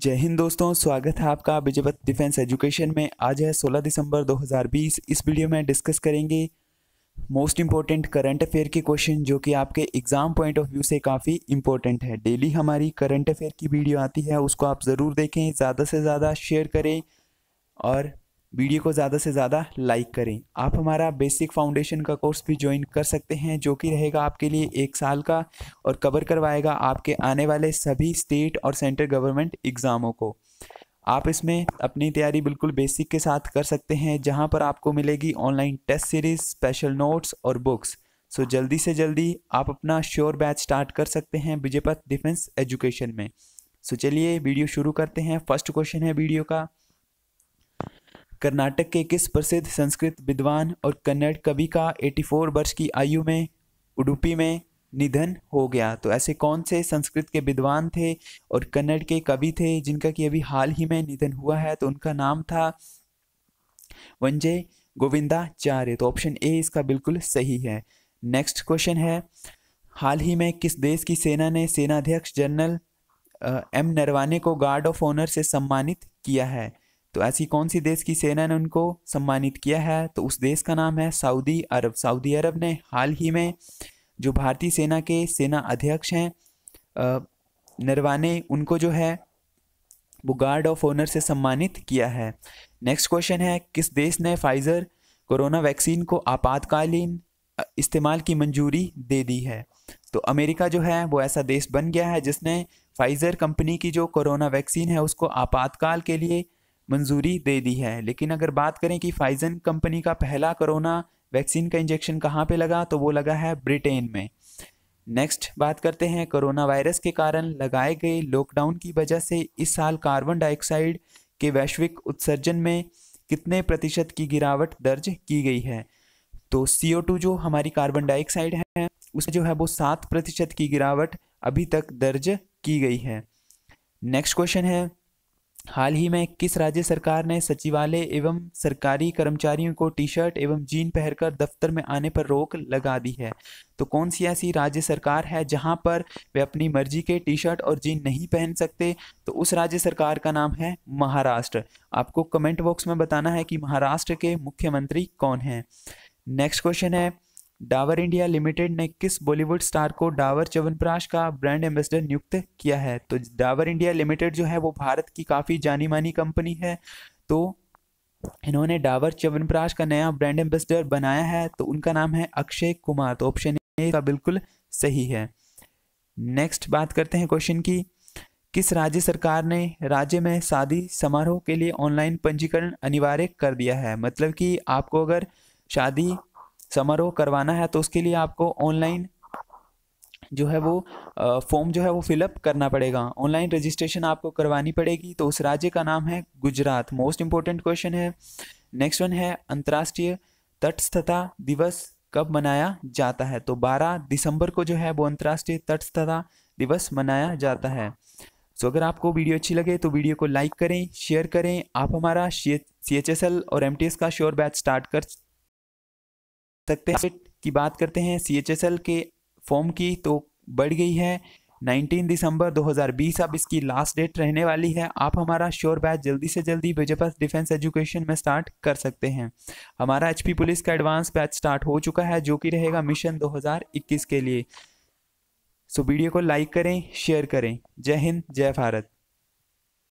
जय हिंद दोस्तों स्वागत है आपका विजयपत डिफेंस एजुकेशन में आज है 16 दिसंबर 2020 इस वीडियो में डिस्कस करेंगे मोस्ट इम्पॉर्टेंट करंट अफेयर के क्वेश्चन जो कि आपके एग्ज़ाम पॉइंट ऑफ व्यू से काफ़ी इम्पोर्टेंट है डेली हमारी करंट अफेयर की वीडियो आती है उसको आप ज़रूर देखें ज़्यादा से ज़्यादा शेयर करें और वीडियो को ज़्यादा से ज़्यादा लाइक करें आप हमारा बेसिक फाउंडेशन का कोर्स भी ज्वाइन कर सकते हैं जो कि रहेगा आपके लिए एक साल का और कवर करवाएगा आपके आने वाले सभी स्टेट और सेंट्रल गवर्नमेंट एग्ज़ामों को आप इसमें अपनी तैयारी बिल्कुल बेसिक के साथ कर सकते हैं जहां पर आपको मिलेगी online test series special notes और बुक्स सो जल्दी से जल्दी आप अपना श्योर बैच स्टार्ट कर सकते हैं विजयपथ डिफेंस एजुकेशन में सो चलिए वीडियो शुरू करते हैं फर्स्ट क्वेश्चन है वीडियो का कर्नाटक के किस प्रसिद्ध संस्कृत विद्वान और कन्नड़ कवि का 84 वर्ष की आयु में उडुपी में निधन हो गया तो ऐसे कौन से संस्कृत के विद्वान थे और कन्नड़ के कवि थे जिनका कि अभी हाल ही में निधन हुआ है तो उनका नाम था वंजय गोविंदाचार्य तो ऑप्शन ए इसका बिल्कुल सही है नेक्स्ट क्वेश्चन है हाल ही में किस देश की सेना ने सेनाध्यक्ष जनरल एम नरवाने को गार्ड ऑफ ऑनर से सम्मानित किया है तो ऐसी कौन सी देश की सेना ने उनको सम्मानित किया है तो उस देश का नाम है सऊदी अरब सऊदी अरब ने हाल ही में जो भारतीय सेना के सेना अध्यक्ष हैं नरवाने उनको जो है वो गार्ड ऑफ ऑनर से सम्मानित किया है नेक्स्ट क्वेश्चन है किस देश ने फाइजर कोरोना वैक्सीन को आपातकालीन इस्तेमाल की मंजूरी दे दी है तो अमेरिका जो है वो ऐसा देश बन गया है जिसने फाइजर कंपनी की जो कोरोना वैक्सीन है उसको आपातकाल के लिए मंजूरी दे दी है लेकिन अगर बात करें कि फाइजन कंपनी का पहला कोरोना वैक्सीन का इंजेक्शन कहाँ पे लगा तो वो लगा है ब्रिटेन में नेक्स्ट बात करते हैं कोरोना वायरस के कारण लगाए गए लॉकडाउन की वजह से इस साल कार्बन डाइऑक्साइड के वैश्विक उत्सर्जन में कितने प्रतिशत की गिरावट दर्ज की गई है तो सी जो हमारी कार्बन डाइऑक्साइड है उसे जो है वो सात प्रतिशत की गिरावट अभी तक दर्ज की गई है नेक्स्ट क्वेश्चन है हाल ही में किस राज्य सरकार ने सचिवालय एवं सरकारी कर्मचारियों को टी शर्ट एवं जीन पहनकर दफ्तर में आने पर रोक लगा दी है तो कौन सी ऐसी राज्य सरकार है जहां पर वे अपनी मर्जी के टी शर्ट और जीन नहीं पहन सकते तो उस राज्य सरकार का नाम है महाराष्ट्र आपको कमेंट बॉक्स में बताना है कि महाराष्ट्र के मुख्यमंत्री कौन हैं नेक्स्ट क्वेश्चन है डावर इंडिया लिमिटेड ने किस बॉलीवुड स्टार को डावर च्यवनप्राश का ब्रांड एम्बेसडर नियुक्त किया है तो डावर इंडिया लिमिटेड जो है वो भारत की काफ़ी जानी मानी कंपनी है तो इन्होंने डावर च्यवनप्राश का नया ब्रांड एम्बेसडर बनाया है तो उनका नाम है अक्षय कुमार तो ऑप्शन ए का बिल्कुल सही है नेक्स्ट बात करते हैं क्वेश्चन की किस राज्य सरकार ने राज्य में शादी समारोह के लिए ऑनलाइन पंजीकरण अनिवार्य कर दिया है मतलब कि आपको अगर शादी समारोह करवाना है तो उसके लिए आपको ऑनलाइन जो है वो फॉर्म जो है वो फिलअप करना पड़ेगा ऑनलाइन रजिस्ट्रेशन आपको करवानी पड़ेगी तो उस राज्य का नाम है गुजरात मोस्ट इम्पोर्टेंट क्वेश्चन है नेक्स्ट वन है अंतर्राष्ट्रीय तटस्थता दिवस कब मनाया जाता है तो 12 दिसंबर को जो है वो अंतर्राष्ट्रीय तटस्थता दिवस मनाया जाता है सो अगर आपको वीडियो अच्छी लगे तो वीडियो को लाइक करें शेयर करें आप हमारा सी एच एस एल और एम टी एस का श्योर बैच स्टार्ट कर सकते हैं की बात करते हैं एल के फॉर्म की तो बढ़ गई है 19 दिसंबर 2020 अब इसकी लास्ट डेट रहने वाली है आप हमारा श्योर बैच जल्दी से जल्दी बेजपस डिफेंस एजुकेशन में स्टार्ट कर सकते हैं हमारा एचपी पुलिस का एडवांस बैच स्टार्ट हो चुका है जो कि रहेगा मिशन 2021 के लिए सो वीडियो को लाइक करें शेयर करें जय हिंद जय भारत